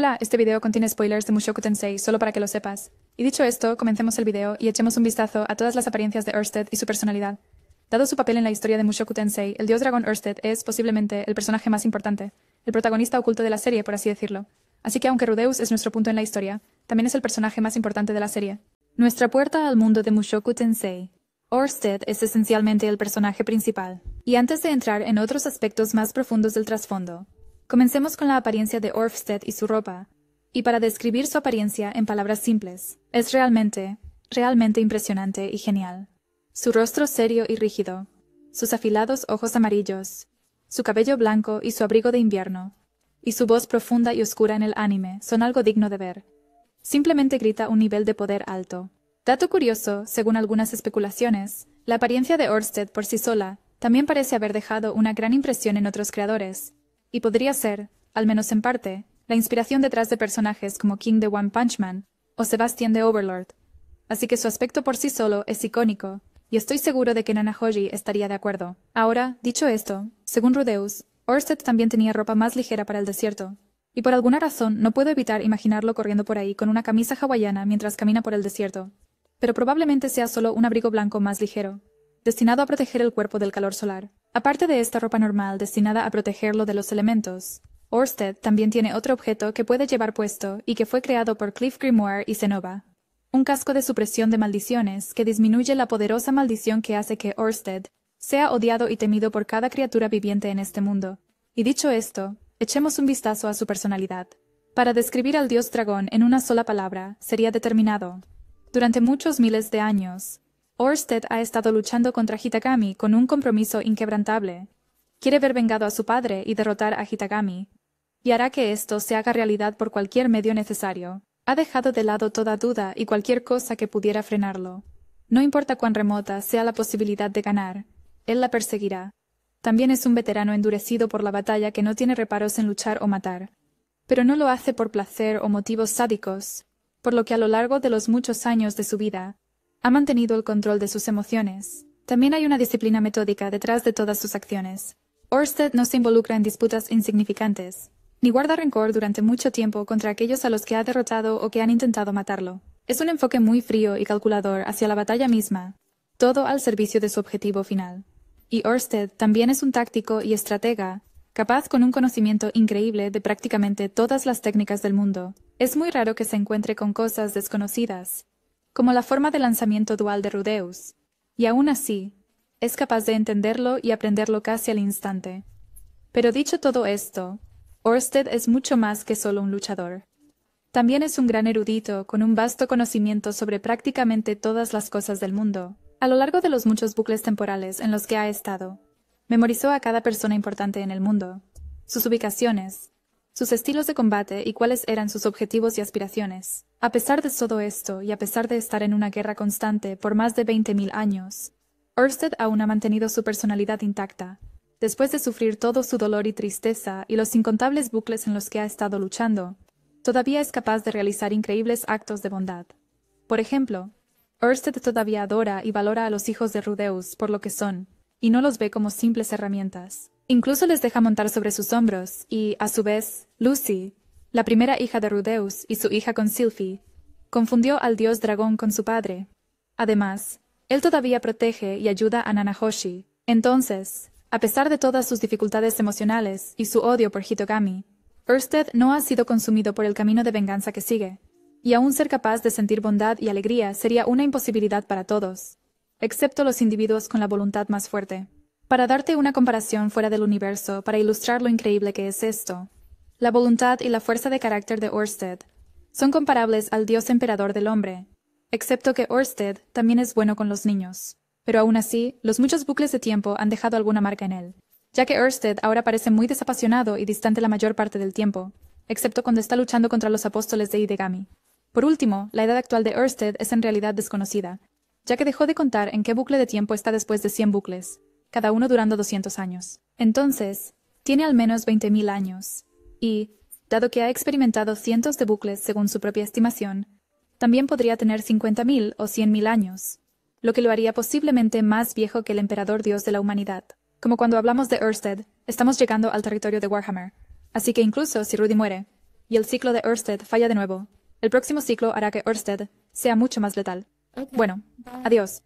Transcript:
Hola, este video contiene spoilers de Mushoku Tensei, solo para que lo sepas. Y dicho esto, comencemos el video y echemos un vistazo a todas las apariencias de Ørsted y su personalidad. Dado su papel en la historia de Mushoku Tensei, el dios dragón Ørsted es, posiblemente, el personaje más importante, el protagonista oculto de la serie, por así decirlo. Así que aunque Rudeus es nuestro punto en la historia, también es el personaje más importante de la serie. Nuestra puerta al mundo de Mushoku Tensei. Ørsted es esencialmente el personaje principal. Y antes de entrar en otros aspectos más profundos del trasfondo, Comencemos con la apariencia de Orfsted y su ropa. Y para describir su apariencia en palabras simples, es realmente, realmente impresionante y genial. Su rostro serio y rígido, sus afilados ojos amarillos, su cabello blanco y su abrigo de invierno, y su voz profunda y oscura en el anime son algo digno de ver. Simplemente grita un nivel de poder alto. Dato curioso, según algunas especulaciones, la apariencia de Orsted por sí sola también parece haber dejado una gran impresión en otros creadores, y podría ser, al menos en parte, la inspiración detrás de personajes como King de One Punch Man o Sebastian de Overlord, así que su aspecto por sí solo es icónico, y estoy seguro de que Nana Hoji estaría de acuerdo. Ahora, dicho esto, según Rudeus, Orsted también tenía ropa más ligera para el desierto, y por alguna razón no puedo evitar imaginarlo corriendo por ahí con una camisa hawaiana mientras camina por el desierto, pero probablemente sea solo un abrigo blanco más ligero, destinado a proteger el cuerpo del calor solar. Aparte de esta ropa normal destinada a protegerlo de los elementos, Orsted también tiene otro objeto que puede llevar puesto y que fue creado por Cliff Grimoire y Zenova. Un casco de supresión de maldiciones que disminuye la poderosa maldición que hace que Orsted sea odiado y temido por cada criatura viviente en este mundo. Y dicho esto, echemos un vistazo a su personalidad. Para describir al dios dragón en una sola palabra, sería determinado. Durante muchos miles de años, Orsted ha estado luchando contra Hitagami con un compromiso inquebrantable. Quiere ver vengado a su padre y derrotar a Hitagami, y hará que esto se haga realidad por cualquier medio necesario. Ha dejado de lado toda duda y cualquier cosa que pudiera frenarlo. No importa cuán remota sea la posibilidad de ganar, él la perseguirá. También es un veterano endurecido por la batalla que no tiene reparos en luchar o matar. Pero no lo hace por placer o motivos sádicos, por lo que a lo largo de los muchos años de su vida, ha mantenido el control de sus emociones. También hay una disciplina metódica detrás de todas sus acciones. Orsted no se involucra en disputas insignificantes, ni guarda rencor durante mucho tiempo contra aquellos a los que ha derrotado o que han intentado matarlo. Es un enfoque muy frío y calculador hacia la batalla misma, todo al servicio de su objetivo final. Y Orsted también es un táctico y estratega, capaz con un conocimiento increíble de prácticamente todas las técnicas del mundo. Es muy raro que se encuentre con cosas desconocidas, como la forma de lanzamiento dual de Rudeus, y aún así, es capaz de entenderlo y aprenderlo casi al instante. Pero dicho todo esto, Orsted es mucho más que solo un luchador. También es un gran erudito con un vasto conocimiento sobre prácticamente todas las cosas del mundo. A lo largo de los muchos bucles temporales en los que ha estado, memorizó a cada persona importante en el mundo, sus ubicaciones, sus estilos de combate y cuáles eran sus objetivos y aspiraciones. A pesar de todo esto, y a pesar de estar en una guerra constante por más de veinte mil años, Ørsted aún ha mantenido su personalidad intacta, después de sufrir todo su dolor y tristeza y los incontables bucles en los que ha estado luchando, todavía es capaz de realizar increíbles actos de bondad. Por ejemplo, Ørsted todavía adora y valora a los hijos de Rudeus por lo que son, y no los ve como simples herramientas. Incluso les deja montar sobre sus hombros, y, a su vez, Lucy, la primera hija de Rudeus y su hija con Silphi, confundió al dios dragón con su padre. Además, él todavía protege y ayuda a Nanahoshi. Entonces, a pesar de todas sus dificultades emocionales y su odio por Hitogami, Ørsted no ha sido consumido por el camino de venganza que sigue, y aún ser capaz de sentir bondad y alegría sería una imposibilidad para todos, excepto los individuos con la voluntad más fuerte. Para darte una comparación fuera del universo, para ilustrar lo increíble que es esto, la voluntad y la fuerza de carácter de Orsted son comparables al dios emperador del hombre, excepto que Orsted también es bueno con los niños. Pero aún así, los muchos bucles de tiempo han dejado alguna marca en él, ya que Orsted ahora parece muy desapasionado y distante la mayor parte del tiempo, excepto cuando está luchando contra los apóstoles de Idegami. Por último, la edad actual de Orsted es en realidad desconocida, ya que dejó de contar en qué bucle de tiempo está después de 100 bucles, cada uno durando 200 años. Entonces, tiene al menos 20.000 años, y, dado que ha experimentado cientos de bucles según su propia estimación, también podría tener 50.000 o 100.000 años, lo que lo haría posiblemente más viejo que el emperador dios de la humanidad. Como cuando hablamos de Ørsted, estamos llegando al territorio de Warhammer. Así que incluso si Rudy muere, y el ciclo de Ørsted falla de nuevo, el próximo ciclo hará que Ørsted sea mucho más letal. Bueno, adiós.